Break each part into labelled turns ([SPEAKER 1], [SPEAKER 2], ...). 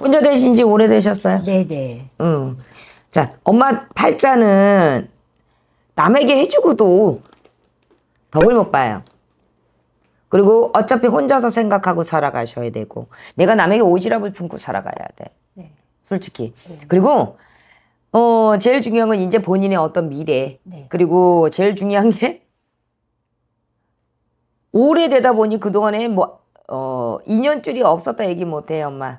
[SPEAKER 1] 혼자 되신 지 오래되셨어요? 네네. 응. 자, 엄마 팔자는 남에게 해주고도 덕을 못 봐요. 그리고 어차피 혼자서 생각하고 살아가셔야 되고 내가 남에게 오지랖을 품고 살아가야 돼. 네. 솔직히. 네. 그리고 어 제일 중요한 건 이제 본인의 어떤 미래. 네. 그리고 제일 중요한 게 오래되다 보니 그동안에 뭐 어, 2년 줄이 없었다 얘기 못해요, 엄마.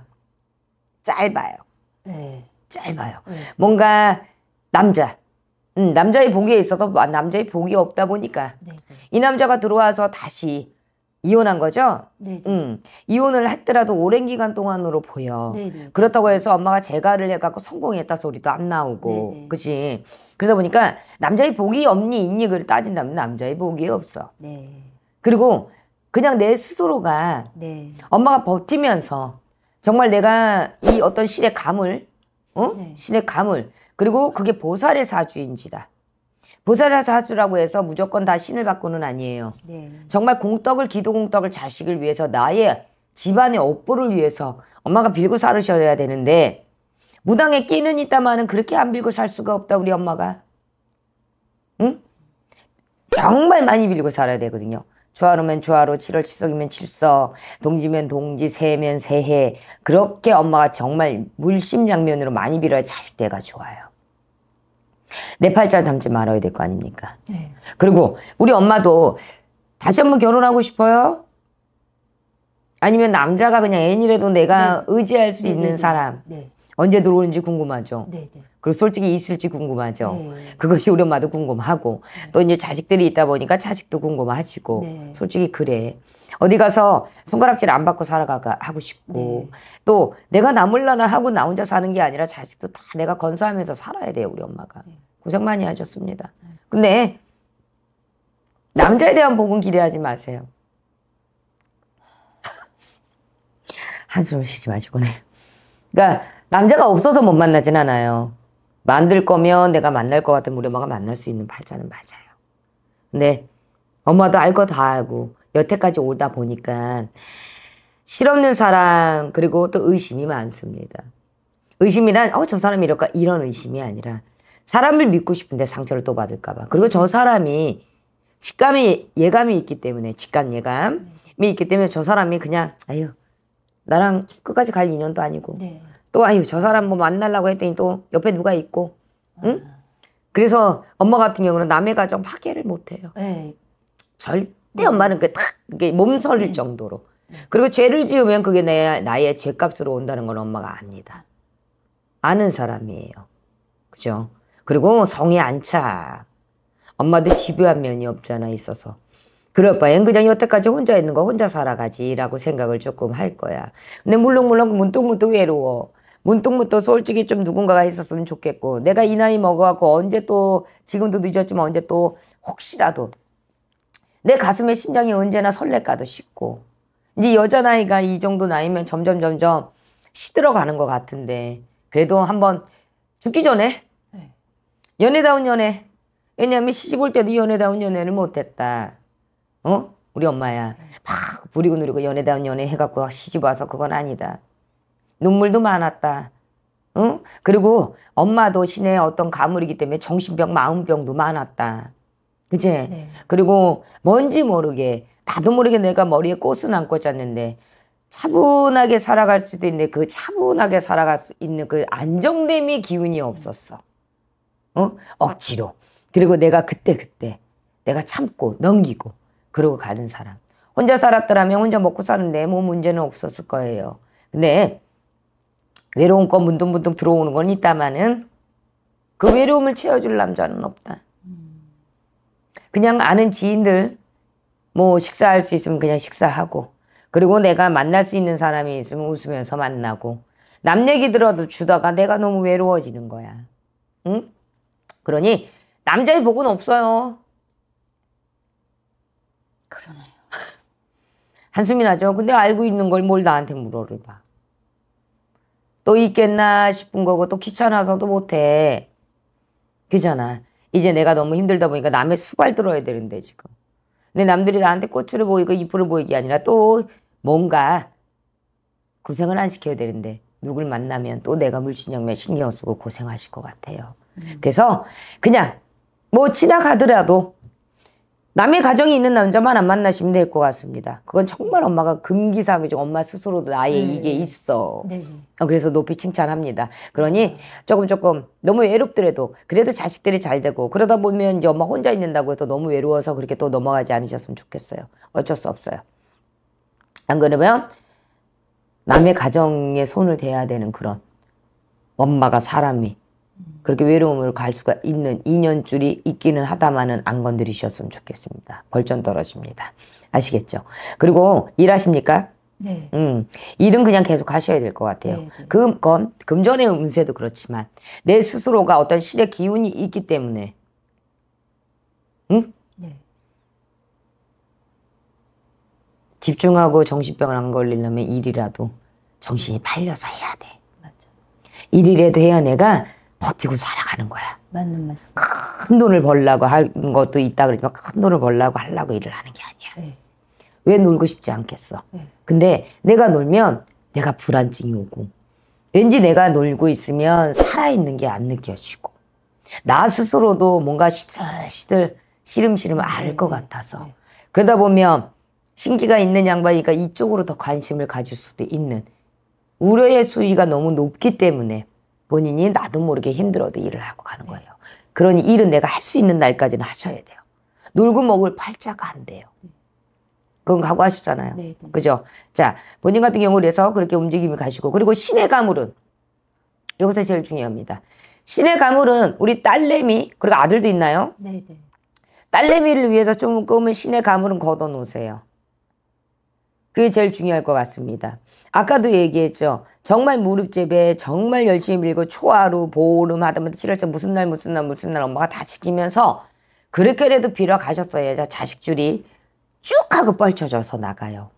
[SPEAKER 1] 짧아요. 네. 짧아요. 네. 뭔가 남자. 음, 남자의 복이 있어도 남자의 복이 없다 보니까 네, 네, 이 남자가 들어와서 다시 이혼한 거죠. 네, 네. 음, 이혼을 했더라도 오랜 기간 동안으로 보여. 그렇다고 해서 엄마가 재가를 해갖고 성공했다 소리도 안 나오고, 그렇지. 그러다 보니까 남자의 복이 없니 있니 그걸 따진다면 남자의 복이 없어. 그리고 그냥 내 스스로가 네. 엄마가 버티면서 정말 내가 이 어떤 신의 감을 어? 네. 신의 감을 그리고 그게 보살의 사주인지다 보살의 사주라고 해서 무조건 다 신을 받고는 아니에요. 네. 정말 공덕을 기도 공덕을 자식을 위해서 나의 집안의 업보를 위해서 엄마가 빌고 살으셔야 되는데 무당에 끼는 있다마는 그렇게 안 빌고 살 수가 없다 우리 엄마가. 응? 정말 많이 빌고 살아야 되거든요. 좌로면 좌로, 7월 칠석이면 칠석, 동지면 동지, 새면 새해. 그렇게 엄마가 정말 물심양면으로 많이 빌어야 자식 대가 좋아요. 내 팔자를 담지 말아야 될 거 아닙니까? 네. 그리고 우리 엄마도 다시 한번 결혼하고 싶어요? 아니면 남자가 그냥 애니라도 내가 네. 의지할 수 네. 네 있는 네. 사람 네. 언제 들어오는지 궁금하죠? 그리고 솔직히 있을지 궁금하죠. 네. 그것이 우리 엄마도 궁금하고 네. 또 이제 자식들이 있다 보니까 자식도 궁금하시고 네. 솔직히 그래. 어디 가서 손가락질 안 받고 살아가 하고 싶고 네. 또 내가 남을라나 하고 나 혼자 사는 게 아니라 자식도 다 내가 건사하면서 살아야 돼요 우리 엄마가 네. 고생 많이 하셨습니다. 네. 근데 남자에 대한 복은 기대하지 마세요. 한숨을 쉬지 마시고 네. 그러니까 남자가 없어서 못 만나진 않아요. 만들 거면 내가 만날 것 같은 우리 엄마가 만날 수 있는 팔자는 맞아요. 근데 엄마도 알 거 다 알고 여태까지 오다 보니까 실없는 사람 그리고 또 의심이 많습니다. 의심이란 어 저 사람이 이럴까 이런 의심이 아니라 사람을 믿고 싶은데 상처를 또 받을까봐 그리고 저 사람이 직감이 예감이 있기 때문에 직감 예감이 있기 때문에 저 사람이 그냥 아유 나랑 끝까지 갈 인연도 아니고 네. 또 아유 저 사람 뭐 만나려고 했더니 또 옆에 누가 있고 응? 아. 그래서 엄마 같은 경우는 남의 가정 파괴를 못해요. 네. 절대 엄마는 그딱 몸서릴 네. 정도로. 네. 그리고 죄를 지으면 그게 내 나의 죄값으로 온다는 건 엄마가 압니다. 아는 사람이에요. 그죠? 그리고 성에 안 차. 엄마도 집요한 면이 없잖아 있어서. 그럴 바엔 그냥 여태까지 혼자 있는 거 혼자 살아가지라고 생각을 조금 할 거야. 근데 물렁물렁 문득문득 외로워. 문득문득 솔직히 좀 누군가가 했었으면 좋겠고 내가 이 나이 먹어갖고 언제 또 지금도 늦었지만 언제 또 혹시라도 내 가슴에 심장이 언제나 설레까도 싶고 이제 여자 나이가 이 정도 나이면 점점 점점 시들어가는 것 같은데 그래도 한번 죽기 전에 네. 연애다운 연애 왜냐하면 시집 올 때도 연애다운 연애를 못했다 어? 우리 엄마야 네. 막 부리고 누리고 연애다운 연애 해갖고 시집 와서 그건 아니다 눈물도 많았다. 응? 그리고 엄마도 신의 어떤 가물이기 때문에 정신병, 마음병도 많았다. 그치? 네. 그리고 뭔지 모르게, 나도 모르게 내가 머리에 꽃은 안 꽂았는데, 차분하게 살아갈 수도 있는데, 그 차분하게 살아갈 수 있는 그 안정됨이 기운이 없었어. 어? 억지로. 그리고 내가 그때 그때 내가 참고, 넘기고, 그러고 가는 사람. 혼자 살았더라면 혼자 먹고 사는데 뭐 문제는 없었을 거예요. 근데 외로운 거 문둥문둥 들어오는 건 있다마는 그 외로움을 채워줄 남자는 없다. 그냥 아는 지인들 뭐 식사할 수 있으면 그냥 식사하고 그리고 내가 만날 수 있는 사람이 있으면 웃으면서 만나고 남 얘기 들어도 주다가 내가 너무 외로워지는 거야. 응? 그러니 남자의 복은 없어요. 그러네요. 한숨이 나죠. 근데 알고 있는 걸 뭘 나한테 물어를 봐. 또 있겠나 싶은 거고 또 귀찮아서도 못해. 그잖아. 이제 내가 너무 힘들다 보니까 남의 수발 들어야 되는데 지금. 근데 남들이 나한테 꽃으로 보이고 잎으로 보이기 아니라 또 뭔가 고생을 안 시켜야 되는데 누굴 만나면 또 내가 물신양면 신경 쓰고 고생하실 것 같아요. 음. 그래서 그냥 뭐 지나가더라도 남의 가정이 있는 남자만 안 만나시면 될 것 같습니다. 그건 정말 엄마가 금기상이죠 엄마 스스로도 나의 네. 이게 있어. 네. 아, 그래서 높이 칭찬합니다. 그러니 조금 조금 너무 외롭더라도 그래도 자식들이 잘 되고 그러다 보면 이제 엄마 혼자 있는다고 해서 너무 외로워서 그렇게 또 넘어가지 않으셨으면 좋겠어요. 어쩔 수 없어요. 안 그러면 남의 가정에 손을 대야 되는 그런 엄마가 사람이 그렇게 외로움으로갈 수가 있는 인연줄이 있기는 하다마는 안 건드리셨으면 좋겠습니다. 벌전 떨어집니다. 아시겠죠? 그리고 일하십니까? 네. 음, 일은 그냥 계속 하셔야 될 것 같아요. 네, 네. 금, 건, 금전의 운세도 그렇지만 내 스스로가 어떤 실의 기운이 있기 때문에 응? 네. 집중하고 정신병을 안 걸리려면 일이라도 정신이 팔려서 해야 돼. 맞아. 일이라도 해야 내가 버티고 살아가는 거야.
[SPEAKER 2] 맞는 말씀.
[SPEAKER 1] 큰 돈을 벌라고 하는 것도 있다 그러지만 큰 돈을 벌라고 하려고 일을 하는 게 아니야. 네. 왜 놀고 싶지 않겠어. 네. 근데 내가 놀면 내가 불안증이 오고 왠지 내가 놀고 있으면 살아있는 게 안 느껴지고 나 스스로도 뭔가 시들시들 시름시름 알것 네, 네, 네. 같아서 그러다 보면 신기가 있는 양반이니까 이쪽으로 더 관심을 가질 수도 있는 우려의 수위가 너무 높기 때문에 본인이 나도 모르게 힘들어도 일을 하고 가는 네. 거예요. 그러니 일은 내가 할 수 있는 날까지는 하셔야 돼요. 놀고 먹을 팔자가 안 돼요. 네. 그건 각오하시잖아요. 네, 네. 그죠? 자, 본인 같은 경우 그래서 그렇게 움직임이 가시고, 그리고 신의 가물은, 이것도 제일 중요합니다. 신의 가물은 우리 딸내미, 그리고 아들도 있나요? 네, 네. 딸내미를 위해서 조금 신의 가물은 걷어 놓으세요. 그게 제일 중요할 것 같습니다. 아까도 얘기했죠. 정말 무릎 재배 정말 열심히 밀고 초하루 보름 하다못해 7월째 무슨 날 무슨 날 무슨 날 엄마가 다 지키면서 그렇게라도 빌어 가셨어야 자식 줄이 쭉 하고 뻘쳐져서 나가요.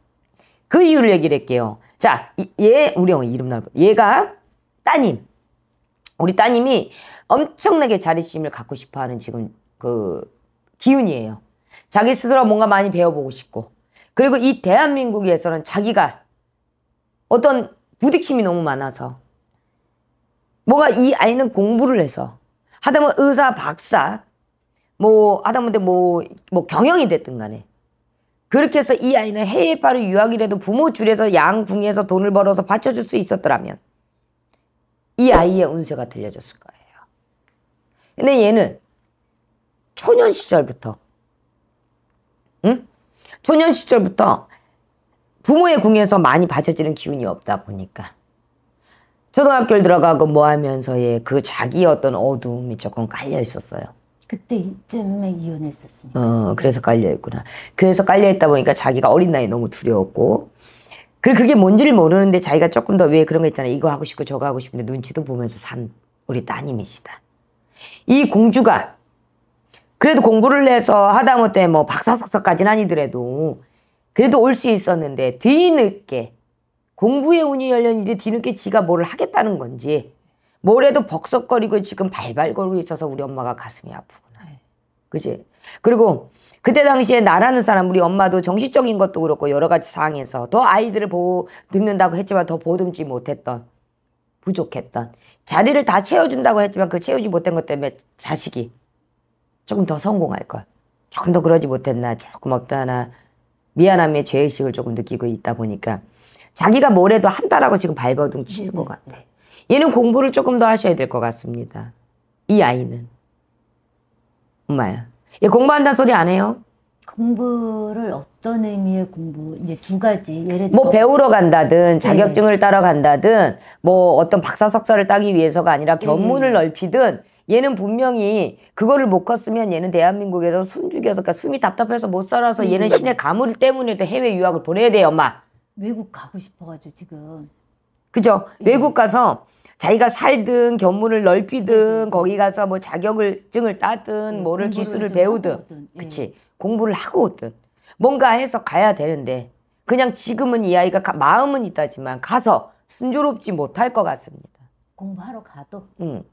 [SPEAKER 1] 그 이유를 얘기를 할게요. 자, 얘 우리 형 이름 나올 얘가 따님. 우리 따님이 엄청나게 자립심을 갖고 싶어하는 지금 그 기운이에요. 자기 스스로 뭔가 많이 배워보고 싶고 그리고 이 대한민국에서는 자기가 어떤 부딪힘이 너무 많아서 뭐가 이 아이는 공부를 해서 하다못해 의사, 박사 뭐 하다못해 뭐, 뭐 경영이 됐든 간에 그렇게 해서 이 아이는 해외 파를 유학이라도 부모 줄에서 양궁에서 돈을 벌어서 받쳐줄 수 있었더라면 이 아이의 운세가 들려졌을 거예요. 근데 얘는 초년 시절부터 응? 소년 시절부터 부모의 궁에서 많이 받쳐지는 기운이 없다 보니까 초등학교를 들어가고 뭐 하면서의 그 자기 어떤 어둠이 조금 깔려 있었어요.
[SPEAKER 2] 그때 이쯤에 이혼했었습니다.
[SPEAKER 1] 어, 그래서 깔려 있구나. 그래서 깔려 있다 보니까 자기가 어린 나이 너무 두려웠고 그 그게 뭔지를 모르는데 자기가 조금 더 왜 그런 거 있잖아요. 이거 하고 싶고 저거 하고 싶은데 눈치도 보면서 산 우리 따님이시다. 이 공주가 그래도 공부를 해서 하다못해 뭐 박사학사까지는 아니더라도 그래도 올 수 있었는데 뒤늦게 공부의 운이 열렸는데 뒤늦게 지가 뭘 하겠다는 건지 뭘 해도 벅석거리고 지금 발발거리고 있어서 우리 엄마가 가슴이 아프구나. 네. 그지? 그리고 그때 당시에 나라는 사람 우리 엄마도 정신적인 것도 그렇고 여러 가지 상황에서 더 아이들을 보호 듣는다고 했지만 더 보듬지 못했던 부족했던 자리를 다 채워준다고 했지만 그 채우지 못한 것 때문에 자식이 조금 더 성공할 걸. 조금 더 그러지 못했나, 조금 없다나, 미안함의 죄의식을 조금 느끼고 있다 보니까 자기가 뭘 해도 한다라고 지금 발버둥 치는 것 네, 같아. 네. 얘는 공부를 조금 더 하셔야 될 것 같습니다. 이 아이는. 엄마야. 얘공부한다 소리 안 해요?
[SPEAKER 2] 공부를 어떤 의미의 공부 이제 두 가지 예를 뭐 들어 뭐 배우러 간다든 자격증을 네.
[SPEAKER 1] 따러 간다든 뭐 어떤 박사 석사를 따기 위해서가 아니라 네. 견문을 네. 넓히든 얘는 분명히 그거를 못 컸으면 얘는 대한민국에서 숨죽여서 그러니까 숨이 답답해서 못 살아서 음. 얘는 신의 가물 때문에 해외 유학을 보내야 돼요 엄마
[SPEAKER 2] 외국 가고 싶어가지고 지금
[SPEAKER 1] 그죠 예. 외국 가서 자기가 살든 견문을 넓히든 예. 거기 가서 뭐자격 증을 따든 예. 뭐를 기술을 배우든 그치 공부를 하고 오든 뭔가 해서 가야 되는데 그냥 지금은 이 아이가 가, 마음은 있다지만 가서 순조롭지 못할 것 같습니다.
[SPEAKER 2] 공부하러 가도?
[SPEAKER 1] 음.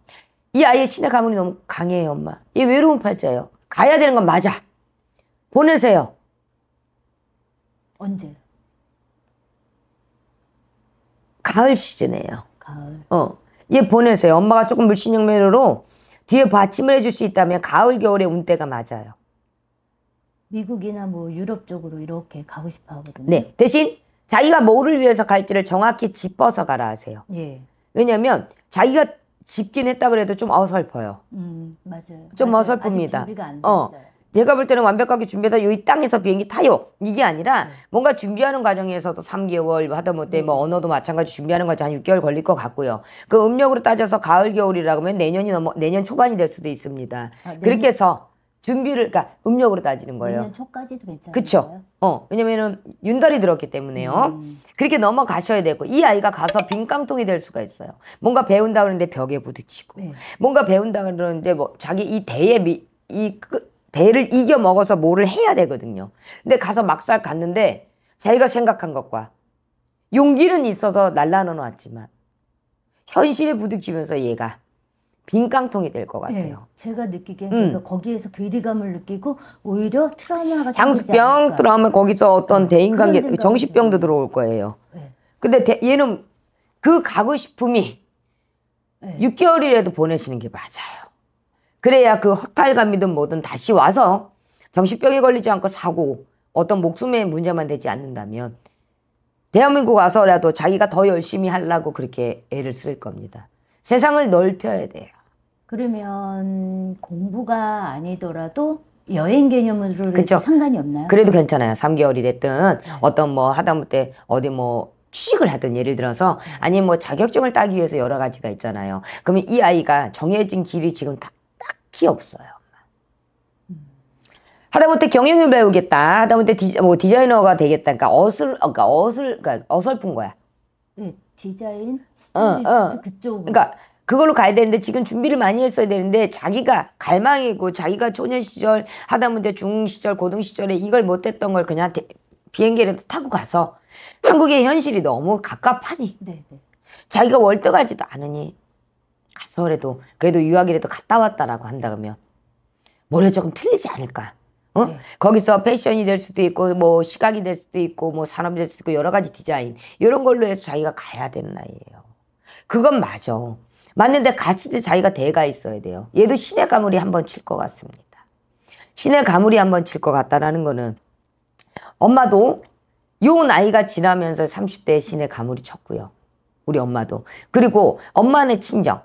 [SPEAKER 1] 이 아이의 신의 가문이 너무 강해요, 엄마. 얘 외로운 팔자예요. 가야 되는 건 맞아. 보내세요. 언제? 가을 시즌이에요. 가을. 어. 얘 보내세요. 엄마가 조금 물신양면으로 뒤에 받침을 해줄 수 있다면 가을, 겨울에 운때가 맞아요.
[SPEAKER 2] 미국이나 뭐 유럽 쪽으로 이렇게 가고 싶어 하거든요. 네.
[SPEAKER 1] 대신 자기가 뭐를 위해서 갈지를 정확히 짚어서 가라 하세요. 예. 왜냐면 자기가 집긴 했다 그래도 좀 어설퍼요.
[SPEAKER 2] 음, 맞아요. 좀 맞아요. 어설픕니다. 준비가 안 어.
[SPEAKER 1] 됐어요. 어. 내가 볼 때는 완벽하게 준비해서이 땅에서 비행기 타요. 이게 아니라 네. 뭔가 준비하는 과정에서도 3개월 뭐 하다못해 뭐 네. 뭐 언어도 마찬가지 준비하는 과정 한 6개월 걸릴 것 같고요. 그 음력으로 따져서 가을 겨울이라고 하면 내년이 넘어 내년 초반이 될 수도 있습니다. 아, 내 네. 그렇게 해서 준비를 그러니까 음력으로 따지는 거예요. 내년
[SPEAKER 2] 초까지도 괜찮아요. 그쵸.
[SPEAKER 1] 어 왜냐면은 윤달이 들었기 때문에요. 음. 그렇게 넘어가셔야 되고 이 아이가 가서 빈깡통이 될 수가 있어요. 뭔가 배운다 그러는데 벽에 부딪히고 네. 뭔가 배운다 그러는데 뭐 자기 이 대에 이 그, 대를 이겨 먹어서 뭐를 해야 되거든요. 근데 가서 막상 갔는데 자기가 생각한 것과 용기는 있어서 날라는 왔지만 현실에 부딪히면서 얘가 빈 깡통이 될것 네, 같아요.
[SPEAKER 2] 네, 제가 느끼기엔 음. 그러니까 거기에서 괴리감을 느끼고 오히려 트라우마가 장수병 트라우마
[SPEAKER 1] 거기서 어떤 네, 대인관계 정신병도 들어올 거예요. 네. 근데 대, 얘는 그 가구 식품이 6개월이라도 보내시는 게 맞아요. 그래야 그 허탈감이든 뭐든 다시 와서 정신병에 걸리지 않고 사고 어떤 목숨의 문제만 되지 않는다면 대한민국 와서라도 자기가 더 열심히 하려고 그렇게 애를 쓸 겁니다. 세상을 넓혀야 돼요.
[SPEAKER 2] 그러면 공부가 아니더라도 여행 개념으로 그쵸? 상관이
[SPEAKER 1] 없나요? 그래도 괜찮아요. 3개월이 됐든 네. 어떤 뭐 하다못해 어디 뭐 취직을 하든 예를 들어서 네. 아니 뭐 자격증을 따기 위해서 여러 가지가 있잖아요. 그러면 이 아이가 정해진 길이 지금 다, 딱히 없어요. 음. 하다못해 경영을 배우겠다. 하다못해 디자, 뭐 디자이너가 되겠다. 그러니까 어슬, 그러니까 어슬, 그러니까 어설픈 거야. 네. 디자인, 어, 스타일리스트 어, 어. 그쪽. 그러니까 그걸로 가야 되는데 지금 준비를 많이 했어야 되는데 자기가 갈망이고 자기가 초년 시절 하다못해 중 시절 고등 시절에 이걸 못했던 걸 그냥 대, 비행기라도 타고 가서 한국의 현실이 너무 갑갑하니 네, 네, 자기가 월등하지도 않으니 가서라도 그래도 유학이라도 갔다 왔다라고 한다 그러면 뭐래 조금 틀리지 않을까 어? 네. 거기서 패션이 될 수도 있고 뭐 시각이 될 수도 있고 뭐 산업이 될 수도 있고 여러 가지 디자인 이런 걸로 해서 자기가 가야 되는 나이예요. 그건 맞아. 맞는데 갔을 때 자기가 대가 있어야 돼요. 얘도 신의 가물이 한 번 칠 것 같습니다. 신의 가물이 한 번 칠 것 같다라는 거는 엄마도 요 나이가 지나면서 30대의 신의 가물이 쳤고요. 우리 엄마도. 그리고 엄마는 친정.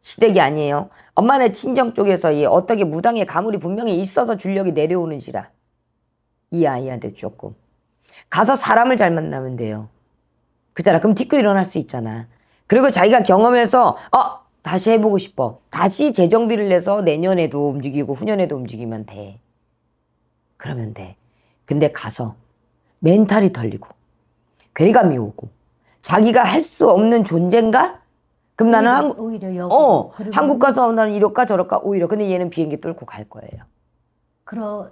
[SPEAKER 1] 시댁이 아니에요. 엄마네 친정 쪽에서 이 어떻게 무당의 가물이 분명히 있어서 줄력이 내려오는지라. 이 아이한테 조금. 가서 사람을 잘 만나면 돼요. 그때라 그럼 티끌 일어날 수 있잖아. 그리고 자기가 경험해서 어 다시 해보고 싶어. 다시 재정비를 해서 내년에도 움직이고 후년에도 움직이면 돼. 그러면 돼. 근데 가서 멘탈이 털리고 괴리감이 오고 자기가 할 수 없는 존재인가? 그럼 나는 한,
[SPEAKER 2] 오히려 여 어, 한국
[SPEAKER 1] 가서 나는 이럴까 저럴까 오히려 근데 얘는 비행기 뚫고 갈 거예요. 그러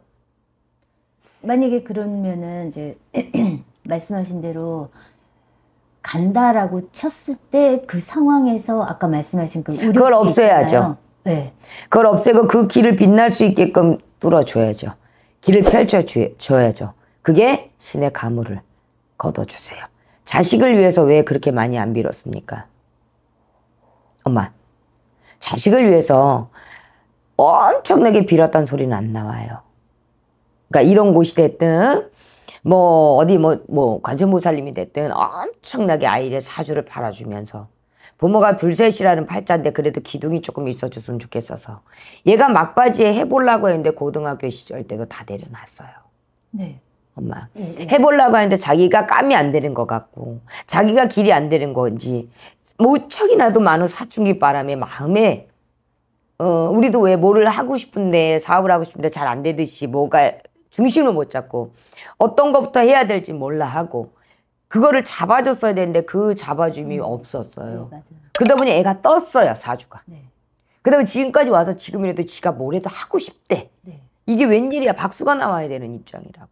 [SPEAKER 1] 만약에
[SPEAKER 2] 그러면은 이제 말씀하신 대로 간다라고 쳤을 때 그 상황에서 아까 말씀하신 그 그걸 없애야죠. 있잖아요. 네.
[SPEAKER 1] 그걸 없애고 그 길을 빛날 수 있게끔 뚫어줘야죠. 길을 펼쳐줘야죠. 그게 신의 가물을 걷어주세요. 자식을 위해서 왜 그렇게 많이 안 빌었습니까? 엄마. 자식을 위해서 엄청나게 빌었던 소리는 안 나와요. 그러니까 이런 곳이 됐든 뭐 어디 뭐 뭐 관세모살림이 됐든 엄청나게 아이의 사주를 팔아주면서 부모가 둘셋이라는 팔자인데 그래도 기둥이 조금 있어줬으면 좋겠어서 얘가 막바지에 해보려고 했는데 고등학교 시절 때도 다 내려놨어요. 네. 엄마 음, 네. 해보려고 하는데 자기가 깜이 안 되는 것 같고 자기가 길이 안 되는 건지 모척이나도 많은 사춘기 바람에 마음에 어 우리도 왜 뭐를 하고 싶은데 사업을 하고 싶은데 잘 안 되듯이 뭐가 중심을 못 잡고 어떤 것부터 해야 될지 몰라 하고 그거를 잡아줬어야 되는데 그 잡아줌이 음. 없었어요. 네, 그러다 보니 애가 떴어요 사주가. 네. 그다음에 지금까지 와서 지금이라도 지가 뭐래도 하고 싶대. 네. 이게 웬일이야 박수가 나와야 되는 입장이라고.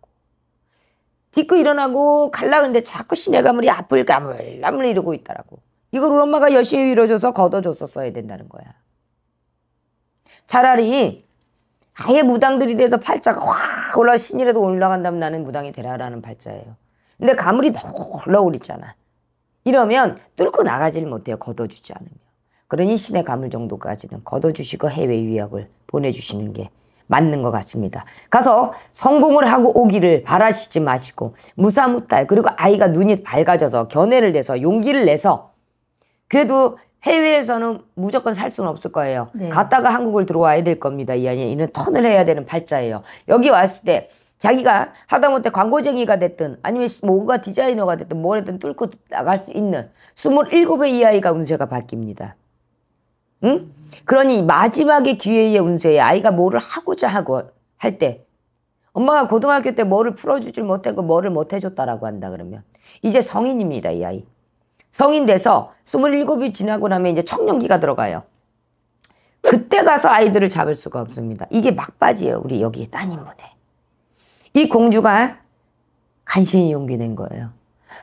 [SPEAKER 1] 딛고 일어나고 갈라 근데 자꾸 시내가물이 아플까 물가물 이러고 있다라고. 이걸 우리 엄마가 열심히 밀어줘서 걷어줬었어야 된다는 거야. 차라리 아예 무당들이 돼서 팔자가 확 올라 신이라도 올라간다면 나는 무당이 되라라는 팔자예요. 근데 가물이 너 올라오리잖아. 이러면 뚫고 나가질 못해요. 걷어주지 않으면. 그러니 신의 가물 정도까지는 걷어주시고 해외 위학을 보내주시는 게 맞는 것 같습니다. 가서 성공을 하고 오기를 바라시지 마시고 무사무탈 그리고 아이가 눈이 밝아져서 견해를 내서 용기를 내서 그래도 해외에서는 무조건 살 수는 없을 거예요. 네. 갔다가 한국을 들어와야 될 겁니다. 이 안에 이런 턴을 해야 되는 팔자예요. 여기 왔을 때 자기가 하다못해 광고쟁이가 됐든 아니면 뭐 뭔가 디자이너가 됐든 뭐랬든 뚫고 나갈 수 있는 27의 이 아이가 운세가 바뀝니다. 응? 그러니 마지막에 기회의 운세에 아이가 뭐를 하고자 하고 할 때 엄마가 고등학교 때 뭐를 풀어주질 못하고 뭐를 못해줬다라고 한다 그러면 이제 성인입니다 이 아이. 성인 돼서 27이 지나고 나면 이제 청년기가 들어가요. 그때 가서 아이들을 잡을 수가 없습니다. 이게 막바지예요. 우리 여기 따님분에. 이 공주가 간신히 용기 낸 거예요.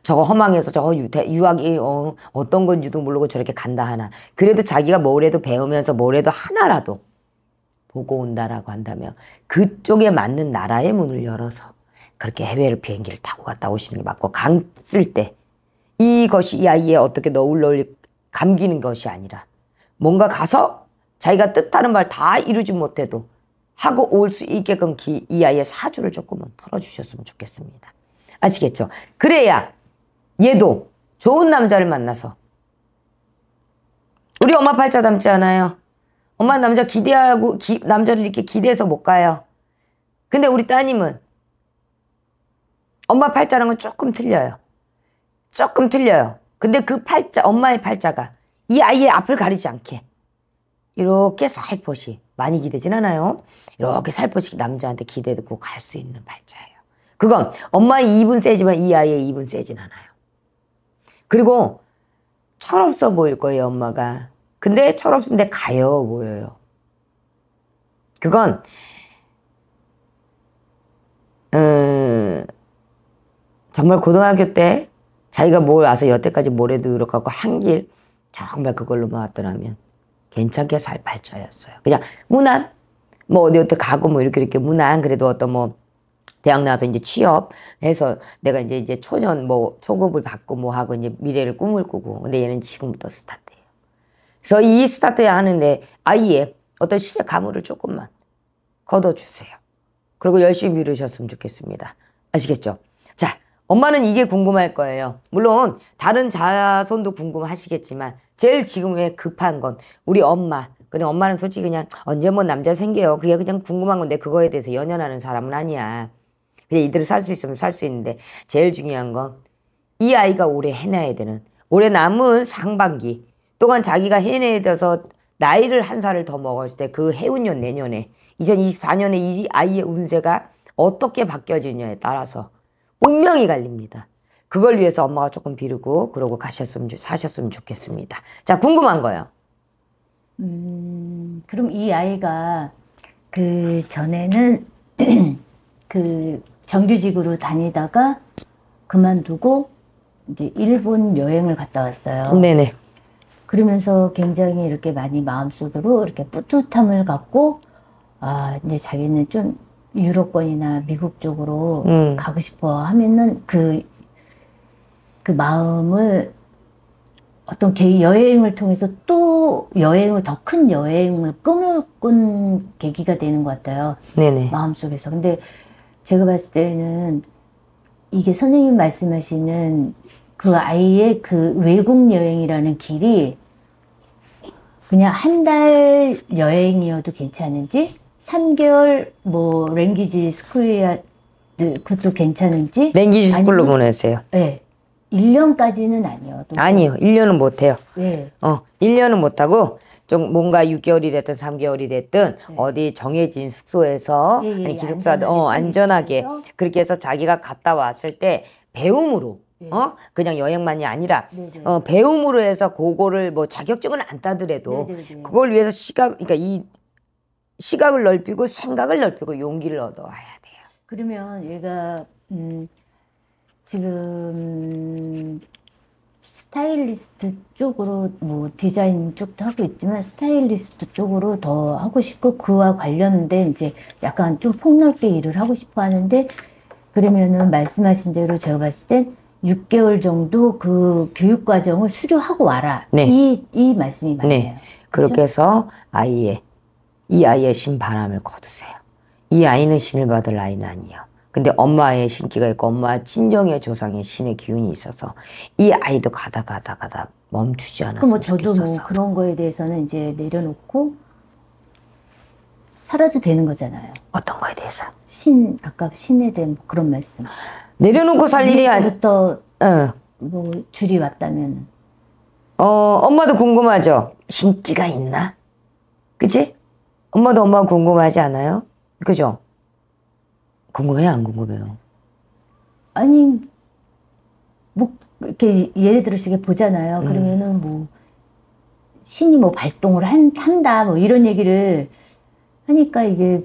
[SPEAKER 1] 저거 허망해서 저거 유학이 어, 어떤 건지도 모르고 저렇게 간다 하나. 그래도 자기가 뭐래도 배우면서 뭐래도 하나라도 보고 온다라고 한다면 그쪽에 맞는 나라의 문을 열어서 그렇게 해외로 비행기를 타고 갔다 오시는 게 맞고 강쓸때 이것이 이 아이에 어떻게 너울너울 감기는 것이 아니라 뭔가 가서 자기가 뜻하는 말 다 이루지 못해도 하고 올 수 있게끔 이 아이의 사주를 조금은 털어주셨으면 좋겠습니다. 아시겠죠? 그래야 얘도 좋은 남자를 만나서 우리 엄마 팔자 닮지 않아요? 엄마 남자 기대하고 기, 남자를 이렇게 기대해서 못 가요. 근데 우리 따님은 엄마 팔자랑은 조금 틀려요. 조금 틀려요. 근데 그 팔자, 엄마의 팔자가 이 아이의 앞을 가리지 않게 이렇게 살포시 많이 기대진 않아요. 이렇게 살포시 남자한테 기대고 갈 수 있는 팔자예요. 그건 엄마의 입은 세지만 이 아이의 입은 세진 않아요. 그리고 철없어 보일 거예요, 엄마가. 근데 철없는데 가요 보여요. 그건 음, 정말 고등학교 때 자기가 뭘 와서 여태까지 뭘 해도 노력하고 한 길 정말 그걸로만 왔더라면 괜찮게 살 발자였어요. 그냥 무난 뭐 어디 어디 가고 뭐 이렇게 이렇게 무난 그래도 어떤 뭐 대학 나와서 이제 취업해서 내가 이제 이제 초년 뭐 초급을 받고 뭐 하고 이제 미래를 꿈을 꾸고 근데 얘는 지금부터 스타트예요. 그래서 이 스타트야 하는데 아이의 어떤 시대 가물을 조금만 걷어주세요. 그리고 열심히 이루셨으면 좋겠습니다. 아시겠죠? 엄마는 이게 궁금할 거예요. 물론 다른 자손도 궁금하시겠지만 제일 지금에 급한 건 우리 엄마. 근데 엄마는 솔직히 그냥 언제 뭐 남자 생겨요. 그게 그냥 궁금한 건데 그거에 대해서 연연하는 사람은 아니야. 그냥 이대로살 수 있으면 살 수 있는데 제일 중요한 건 이 아이가 오래 해내야 되는 올해 남은 상반기 또한 자기가 해내져서 나이를 한 살을 더 먹었을 때 그 해운년 내년에 2024년에 이 아이의 운세가 어떻게 바뀌어지냐에 따라서 운명이 갈립니다. 그걸 위해서 엄마가 조금 비르고 그러고 가셨으면 사셨으면 좋겠습니다. 자 궁금한 거요.
[SPEAKER 2] 음 그럼 이 아이가 그 전에는 그 정규직으로 다니다가 그만두고 이제 일본 여행을 갔다 왔어요. 네네. 그러면서 굉장히 이렇게 많이 마음속으로 이렇게 뿌듯함을 갖고 아 이제 자기는 좀 유럽권이나 미국 쪽으로 음. 가고 싶어 하면은 그, 그 마음을 어떤 개, 여행을 통해서 또 여행을, 더 큰 여행을 꿈을 꾼 계기가 되는 것 같아요. 네네. 마음속에서. 근데 제가 봤을 때는 이게 선생님 말씀하시는 그 아이의 그 외국 여행이라는 길이 그냥 한 달 여행이어도 괜찮은지 3개월 뭐 랭귀지 스쿨이야 그것도
[SPEAKER 1] 괜찮은지 랭귀지 스쿨로 보내세요. 네. 예.
[SPEAKER 2] 1년까지는 아니어도
[SPEAKER 1] 아니요. 1년은 못 해요. 네. 예. 어, 1년은 못 하고 좀 뭔가 6개월이 됐든 3개월이 됐든 네. 예. 어디 정해진 숙소에서 예, 아니 기숙사든 안전하게, 어, 안 그렇게 해서 자기가 갔다 왔을 때 배움으로 네. 어 그냥 여행만이 아니라 네, 네. 어 배움으로 해서 그거를 뭐 자격증은 안 따더라도 네, 네, 네. 그걸 위해서 시각 그러니까 이 시각을 넓히고 생각을 넓히고 용기를 얻어와야 돼요.
[SPEAKER 2] 그러면 얘가 음, 지금 스타일리스트 쪽으로 뭐 디자인 쪽도 하고 있지만 스타일리스트 쪽으로 더 하고 싶고 그와 관련된 이제 약간 좀 폭넓게 일을 하고 싶어 하는데 그러면은 말씀하신 대로 제가 봤을 땐 6개월 정도 그 교육 과정을 수료하고 와라. 네. 이, 이 말씀이 맞네요. 네.
[SPEAKER 1] 그렇게 해서 아이의 이 아이의 신 바람을 거두세요. 이 아이는 신을 받을 아이는 아니요. 근데 엄마의 신기가 있고 엄마 친정의 조상의 신의 기운이 있어서 이 아이도 가다 가다 가다 멈추지 않았으면 좋겠어서. 뭐, 뭐
[SPEAKER 2] 그런 거에 대해서는 이제 내려놓고 살아도 되는 거잖아요. 어떤 거에 대해서? 신 아까 신에 대한 뭐 그런 말씀.
[SPEAKER 1] 내려놓고 살 일이
[SPEAKER 2] 아니부터 어. 뭐 줄이 왔다면.
[SPEAKER 1] 어 엄마도 궁금하죠. 신기가 있나? 그지? 엄마도 엄마 궁금하지 않아요? 그죠? 궁금해요, 안 궁금해요?
[SPEAKER 2] 아니, 뭐, 이렇게 예를 들어서 이게 보잖아요. 음. 그러면은 뭐, 신이 뭐 발동을 한, 한다, 뭐 이런 얘기를 하니까 이게.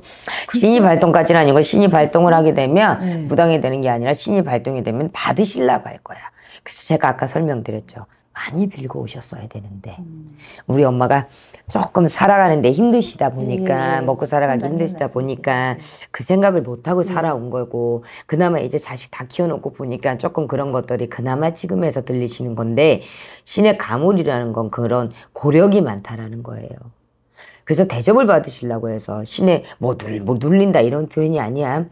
[SPEAKER 1] 신이 발동까지는 아니고 신이 발동을 하게 되면 네. 부당이 되는 게 아니라 신이 발동이 되면 받으실라고 할 거야. 그래서 제가 아까 설명드렸죠. 많이 빌고 오셨어야 되는데 음. 우리 엄마가 조금 살아가는데 힘드시다 보니까 예, 예. 먹고 살아가기 힘드시다 보니까 그 생각을 못하고 네. 살아온 거고 그나마 이제 자식 다 키워놓고 보니까 조금 그런 것들이 그나마 지금에서 들리시는 건데 신의 가물이라는 건 그런 고력이 많다라는 거예요. 그래서 대접을 받으시려고 해서 신의 뭐, 눌, 뭐 눌린다 이런 표현이 아니야.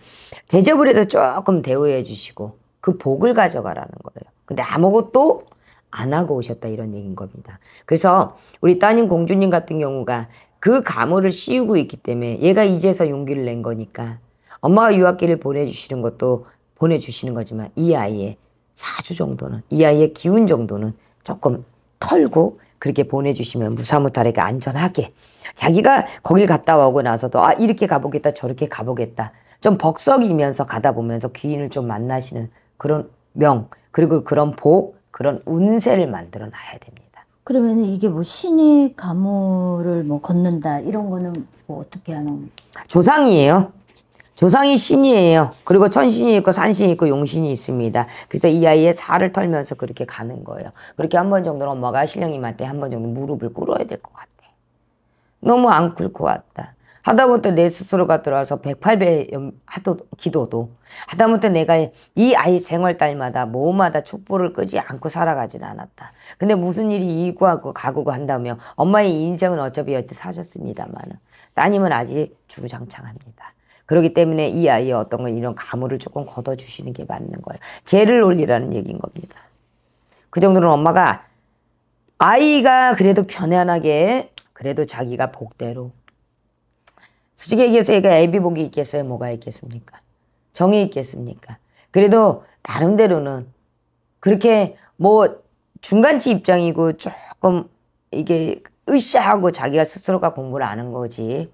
[SPEAKER 1] 대접을 해서 조금 대우해 주시고 그 복을 가져가라는 거예요. 근데 아무것도 안 하고 오셨다 이런 얘기인 겁니다. 그래서 우리 따님 공주님 같은 경우가 그 가물을 씌우고 있기 때문에 얘가 이제서 용기를 낸 거니까 엄마가 유학길을 보내주시는 것도 보내주시는 거지만 이 아이의 사주 정도는 이 아이의 기운 정도는 조금 털고 그렇게 보내주시면 무사무탈하게 안전하게 자기가 거길 갔다 오고 나서도 아 이렇게 가보겠다 저렇게 가보겠다 좀 벅석이면서 가다 보면서 귀인을 좀 만나시는 그런 명 그리고 그런 복 그런 운세를 만들어 놔야 됩니다.
[SPEAKER 2] 그러면 이게 뭐 신의 가물을 뭐 걷는다 이런 거는 뭐 어떻게 하는?
[SPEAKER 1] 조상이에요. 조상이 신이에요. 그리고 천신이 있고 산신이 있고 용신이 있습니다. 그래서 이 아이의 살을 털면서 그렇게 가는 거예요. 그렇게 한 번 정도는 엄마가 신령님한테 한 번 정도 무릎을 꿇어야 될 것 같아. 너무 안 꿇고 왔다. 하다못해 내 스스로가 들어와서 108배 하도 기도도 하다못해 내가 이 아이 생활 달마다 뭐마다 촛불을 끄지 않고 살아가지는 않았다. 근데 무슨 일이 이고하고 가구고 한다면 엄마의 인생은 어차피 여태 사셨습니다만 따님은 아직 주구장창합니다. 그렇기 때문에 이 아이의 어떤 건 이런 가물을 조금 걷어주시는 게 맞는 거예요. 죄를 올리라는 얘기인 겁니다. 그 정도는 엄마가 아이가 그래도 편안하게 그래도 자기가 복대로 솔직히 얘기해서 얘가 애비복이 있겠어요? 뭐가 있겠습니까? 정이 있겠습니까? 그래도 나름대로는 그렇게 뭐 중간치 입장이고 조금 이게 으쌰하고 자기가 스스로가 공부를 아는 거지.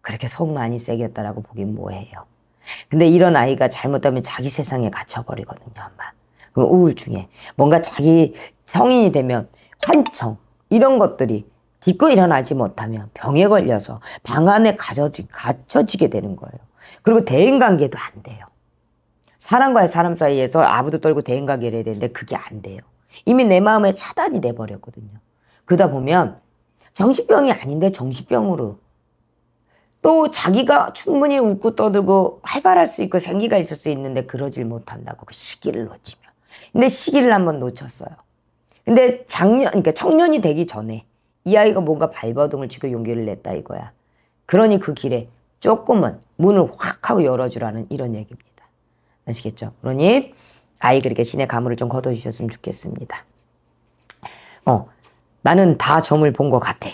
[SPEAKER 1] 그렇게 속 많이 새겼다라고 보긴 뭐해요. 근데 이런 아이가 잘못하면 자기 세상에 갇혀버리거든요, 아마. 그럼 우울중에. 뭔가 자기 성인이 되면 환청, 이런 것들이 기꺼이 일어나지 못하면 병에 걸려서 방 안에 갇혀지게 되는 거예요. 그리고 대인관계도 안 돼요. 사람과의 사람 사이에서 아부도 떨고 대인관계를 해야 되는데 그게 안 돼요. 이미 내 마음에 차단이 돼버렸거든요. 그러다 보면 정신병이 아닌데 정신병으로 또 자기가 충분히 웃고 떠들고 활발할 수 있고 생기가 있을 수 있는데 그러질 못한다고 그 시기를 놓치면 근데 시기를 한번 놓쳤어요. 근데 작년 그러니까 청년이 되기 전에 이 아이가 뭔가 발버둥을 치고 용기를 냈다 이거야. 그러니 그 길에 조금은 문을 확 하고 열어주라는 이런 얘기입니다. 아시겠죠? 그러니 아이 그렇게 신의 가물을 좀 걷어주셨으면 좋겠습니다. 어, 나는 다 점을 본 것 같아.